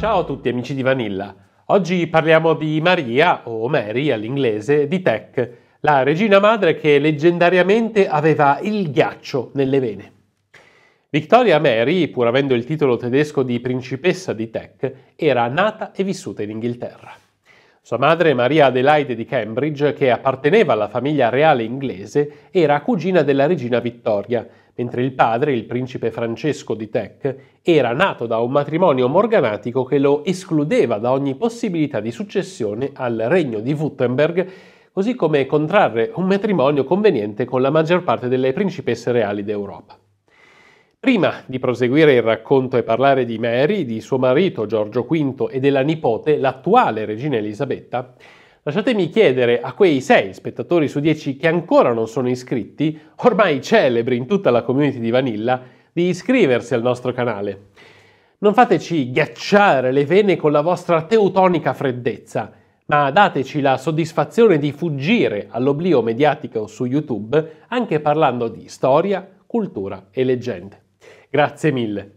Ciao a tutti amici di Vanilla. Oggi parliamo di Maria, o Mary all'inglese, di Tech, la regina madre che leggendariamente aveva il ghiaccio nelle vene. Victoria Mary, pur avendo il titolo tedesco di principessa di Tech, era nata e vissuta in Inghilterra. Sua madre, Maria Adelaide di Cambridge, che apparteneva alla famiglia reale inglese, era cugina della regina Vittoria mentre il padre, il principe Francesco di Tech, era nato da un matrimonio morganatico che lo escludeva da ogni possibilità di successione al regno di Württemberg, così come contrarre un matrimonio conveniente con la maggior parte delle principesse reali d'Europa. Prima di proseguire il racconto e parlare di Mary, di suo marito Giorgio V e della nipote, l'attuale regina Elisabetta, Lasciatemi chiedere a quei 6 spettatori su 10 che ancora non sono iscritti, ormai celebri in tutta la community di Vanilla, di iscriversi al nostro canale. Non fateci ghiacciare le vene con la vostra teutonica freddezza, ma dateci la soddisfazione di fuggire all'oblio mediatico su YouTube anche parlando di storia, cultura e leggende. Grazie mille.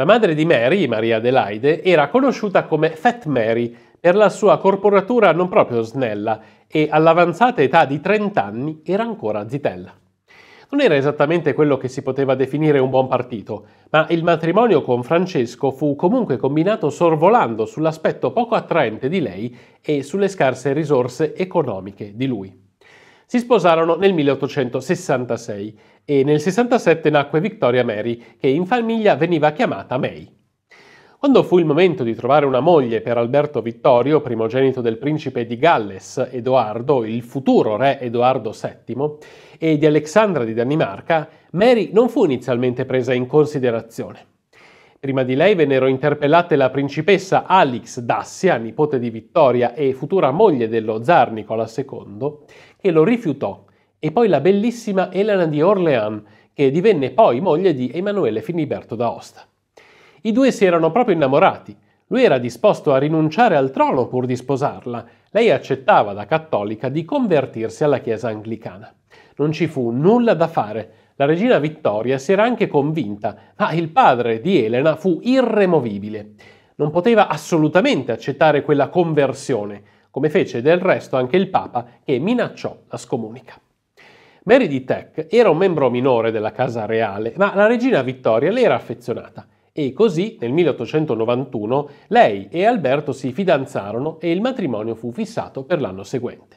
La madre di Mary, Maria Adelaide, era conosciuta come Fat Mary per la sua corporatura non proprio snella e all'avanzata età di 30 anni era ancora zitella. Non era esattamente quello che si poteva definire un buon partito, ma il matrimonio con Francesco fu comunque combinato sorvolando sull'aspetto poco attraente di lei e sulle scarse risorse economiche di lui. Si sposarono nel 1866 e nel 67 nacque Victoria Mary, che in famiglia veniva chiamata May. Quando fu il momento di trovare una moglie per Alberto Vittorio, primogenito del principe di Galles Edoardo, il futuro re Edoardo VII, e di Alexandra di Danimarca, Mary non fu inizialmente presa in considerazione. Prima di lei vennero interpellate la principessa Alix Dassia, nipote di Vittoria e futura moglie dello zar Nicola II, che lo rifiutò, e poi la bellissima Elena di Orléans, che divenne poi moglie di Emanuele Filiberto d'Aosta. I due si erano proprio innamorati. Lui era disposto a rinunciare al trono pur di sposarla. Lei accettava da cattolica di convertirsi alla Chiesa anglicana. Non ci fu nulla da fare. La regina Vittoria si era anche convinta, ma il padre di Elena fu irremovibile. Non poteva assolutamente accettare quella conversione, come fece del resto anche il Papa che minacciò la scomunica. Mary di Teck era un membro minore della casa reale, ma la regina Vittoria le era affezionata e così nel 1891 lei e Alberto si fidanzarono e il matrimonio fu fissato per l'anno seguente.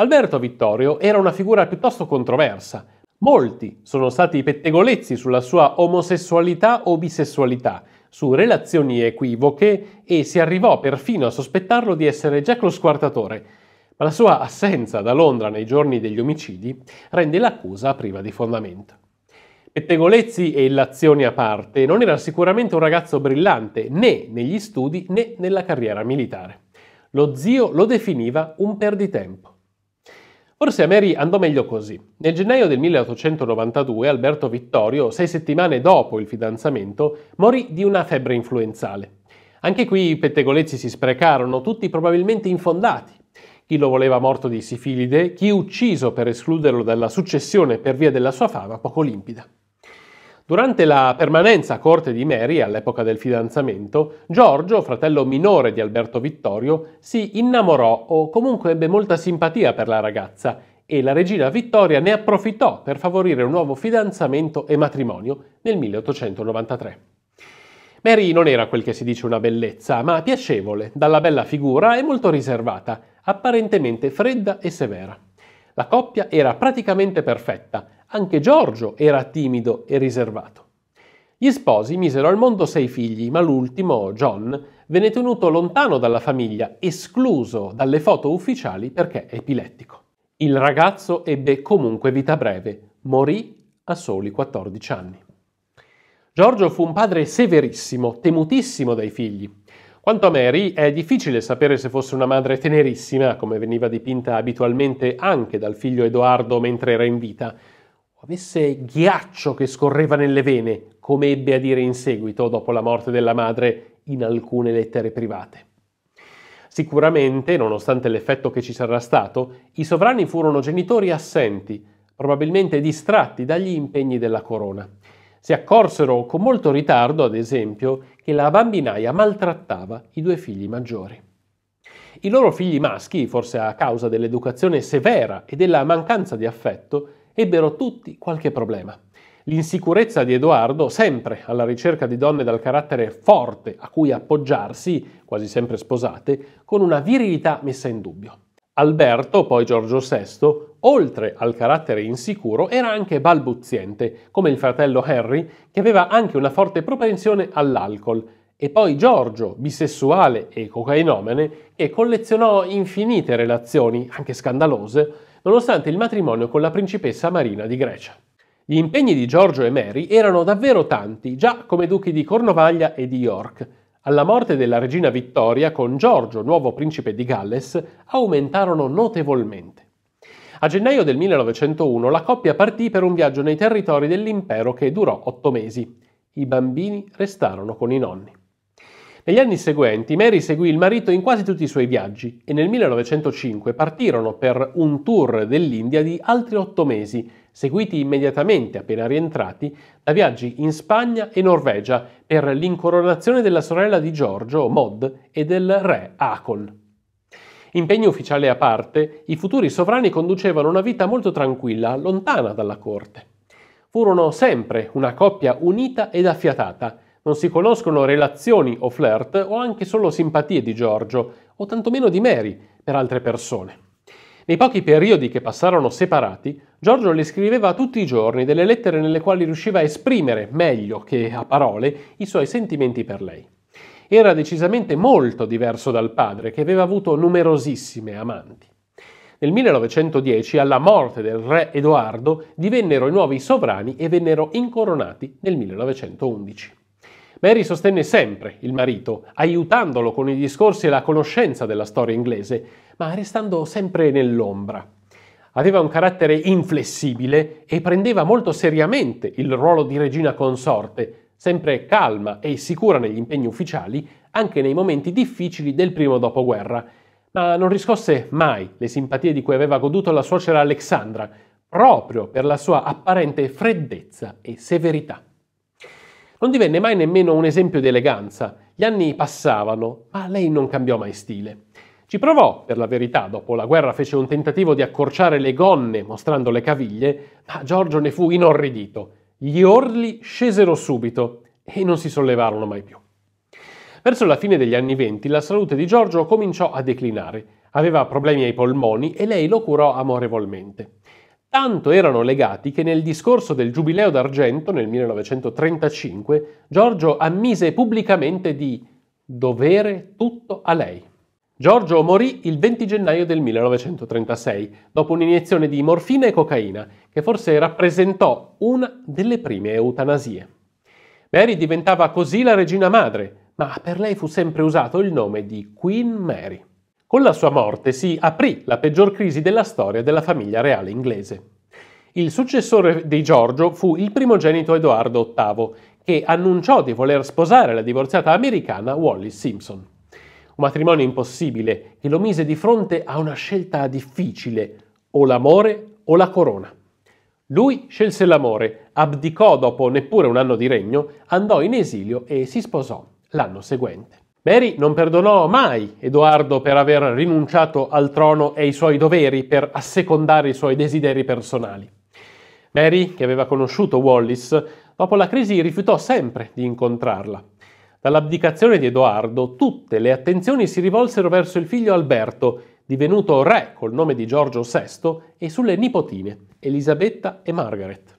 Alberto Vittorio era una figura piuttosto controversa, Molti sono stati i pettegolezzi sulla sua omosessualità o bisessualità, su relazioni equivoche e si arrivò perfino a sospettarlo di essere Jack lo squartatore, ma la sua assenza da Londra nei giorni degli omicidi rende l'accusa priva di fondamento. Pettegolezzi e illazioni a parte, non era sicuramente un ragazzo brillante né negli studi né nella carriera militare. Lo zio lo definiva un perditempo. Forse a Mary andò meglio così. Nel gennaio del 1892 Alberto Vittorio, sei settimane dopo il fidanzamento, morì di una febbre influenzale. Anche qui i pettegolezzi si sprecarono, tutti probabilmente infondati. Chi lo voleva morto di sifilide, chi ucciso per escluderlo dalla successione per via della sua fama poco limpida. Durante la permanenza a corte di Mary all'epoca del fidanzamento, Giorgio, fratello minore di Alberto Vittorio, si innamorò o comunque ebbe molta simpatia per la ragazza e la regina Vittoria ne approfittò per favorire un nuovo fidanzamento e matrimonio nel 1893. Mary non era quel che si dice una bellezza, ma piacevole, dalla bella figura e molto riservata, apparentemente fredda e severa. La coppia era praticamente perfetta, anche Giorgio era timido e riservato. Gli sposi misero al mondo sei figli, ma l'ultimo, John, venne tenuto lontano dalla famiglia, escluso dalle foto ufficiali perché epilettico. Il ragazzo ebbe comunque vita breve, morì a soli 14 anni. Giorgio fu un padre severissimo, temutissimo dai figli. Quanto a Mary, è difficile sapere se fosse una madre tenerissima, come veniva dipinta abitualmente anche dal figlio Edoardo mentre era in vita, avesse ghiaccio che scorreva nelle vene, come ebbe a dire in seguito, dopo la morte della madre, in alcune lettere private. Sicuramente, nonostante l'effetto che ci sarà stato, i sovrani furono genitori assenti, probabilmente distratti dagli impegni della corona. Si accorsero con molto ritardo, ad esempio, che la bambinaia maltrattava i due figli maggiori. I loro figli maschi, forse a causa dell'educazione severa e della mancanza di affetto, ebbero tutti qualche problema. L'insicurezza di Edoardo, sempre alla ricerca di donne dal carattere forte a cui appoggiarsi, quasi sempre sposate, con una virilità messa in dubbio. Alberto, poi Giorgio VI, oltre al carattere insicuro, era anche balbuziente, come il fratello Henry, che aveva anche una forte propensione all'alcol, e poi Giorgio, bisessuale e cocainomene, che collezionò infinite relazioni, anche scandalose, nonostante il matrimonio con la principessa Marina di Grecia. Gli impegni di Giorgio e Mary erano davvero tanti, già come duchi di Cornovaglia e di York. Alla morte della regina Vittoria, con Giorgio, nuovo principe di Galles, aumentarono notevolmente. A gennaio del 1901 la coppia partì per un viaggio nei territori dell'impero che durò otto mesi. I bambini restarono con i nonni. Negli anni seguenti Mary seguì il marito in quasi tutti i suoi viaggi e nel 1905 partirono per un tour dell'India di altri otto mesi, seguiti immediatamente, appena rientrati, da viaggi in Spagna e Norvegia per l'incoronazione della sorella di Giorgio, Maud, e del re Akol. Impegno ufficiale a parte, i futuri sovrani conducevano una vita molto tranquilla, lontana dalla corte. Furono sempre una coppia unita ed affiatata, non si conoscono relazioni o flirt o anche solo simpatie di Giorgio, o tantomeno di Mary, per altre persone. Nei pochi periodi che passarono separati, Giorgio le scriveva tutti i giorni delle lettere nelle quali riusciva a esprimere, meglio che a parole, i suoi sentimenti per lei. Era decisamente molto diverso dal padre, che aveva avuto numerosissime amanti. Nel 1910, alla morte del re Edoardo, divennero i nuovi sovrani e vennero incoronati nel 1911. Mary sostenne sempre il marito, aiutandolo con i discorsi e la conoscenza della storia inglese, ma restando sempre nell'ombra. Aveva un carattere inflessibile e prendeva molto seriamente il ruolo di regina consorte, sempre calma e sicura negli impegni ufficiali, anche nei momenti difficili del primo dopoguerra, ma non riscosse mai le simpatie di cui aveva goduto la suocera Alexandra, proprio per la sua apparente freddezza e severità. Non divenne mai nemmeno un esempio di eleganza. Gli anni passavano, ma lei non cambiò mai stile. Ci provò, per la verità, dopo la guerra fece un tentativo di accorciare le gonne mostrando le caviglie, ma Giorgio ne fu inorridito. Gli orli scesero subito e non si sollevarono mai più. Verso la fine degli anni venti la salute di Giorgio cominciò a declinare. Aveva problemi ai polmoni e lei lo curò amorevolmente. Tanto erano legati che nel discorso del Giubileo d'Argento nel 1935 Giorgio ammise pubblicamente di dovere tutto a lei. Giorgio morì il 20 gennaio del 1936 dopo un'iniezione di morfina e cocaina che forse rappresentò una delle prime eutanasie. Mary diventava così la regina madre, ma per lei fu sempre usato il nome di Queen Mary. Con la sua morte si aprì la peggior crisi della storia della famiglia reale inglese. Il successore di Giorgio fu il primogenito Edoardo VIII, che annunciò di voler sposare la divorziata americana Wallis Simpson. Un matrimonio impossibile che lo mise di fronte a una scelta difficile, o l'amore o la corona. Lui scelse l'amore, abdicò dopo neppure un anno di regno, andò in esilio e si sposò l'anno seguente. Mary non perdonò mai Edoardo per aver rinunciato al trono e ai suoi doveri per assecondare i suoi desideri personali. Mary, che aveva conosciuto Wallis, dopo la crisi rifiutò sempre di incontrarla. Dall'abdicazione di Edoardo tutte le attenzioni si rivolsero verso il figlio Alberto, divenuto re col nome di Giorgio VI, e sulle nipotine, Elisabetta e Margaret.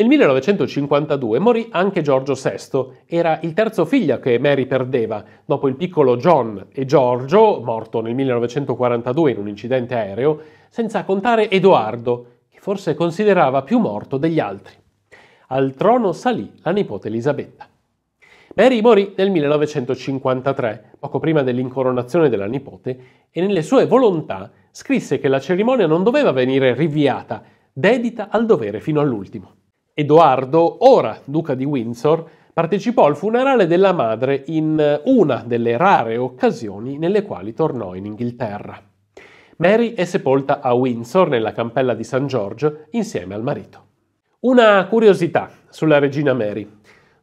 Nel 1952 morì anche Giorgio VI, era il terzo figlio che Mary perdeva, dopo il piccolo John e Giorgio, morto nel 1942 in un incidente aereo, senza contare Edoardo, che forse considerava più morto degli altri. Al trono salì la nipote Elisabetta. Mary morì nel 1953, poco prima dell'incoronazione della nipote, e nelle sue volontà scrisse che la cerimonia non doveva venire rinviata, dedita al dovere fino all'ultimo. Edoardo, ora duca di Windsor, partecipò al funerale della madre in eh, una delle rare occasioni nelle quali tornò in Inghilterra. Mary è sepolta a Windsor nella cappella di San Giorgio insieme al marito. Una curiosità sulla regina Mary.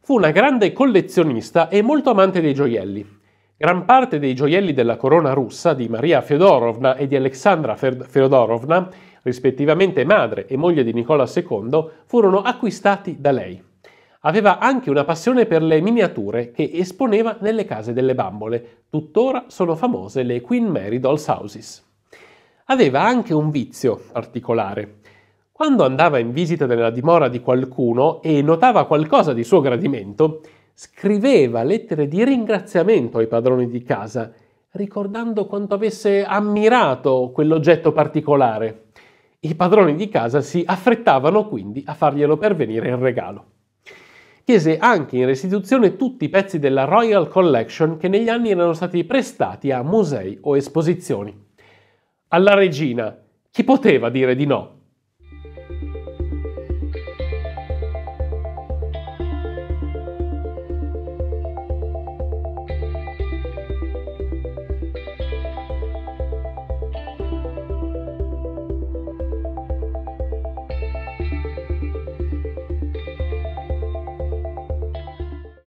Fu una grande collezionista e molto amante dei gioielli. Gran parte dei gioielli della corona russa di Maria Feodorovna e di Alexandra Feodorovna rispettivamente madre e moglie di Nicola II, furono acquistati da lei. Aveva anche una passione per le miniature che esponeva nelle case delle bambole. Tuttora sono famose le Queen Mary Dolls Houses. Aveva anche un vizio particolare. Quando andava in visita nella dimora di qualcuno e notava qualcosa di suo gradimento, scriveva lettere di ringraziamento ai padroni di casa, ricordando quanto avesse ammirato quell'oggetto particolare. I padroni di casa si affrettavano quindi a farglielo pervenire in regalo. Chiese anche in restituzione tutti i pezzi della Royal Collection che negli anni erano stati prestati a musei o esposizioni. Alla regina, chi poteva dire di no?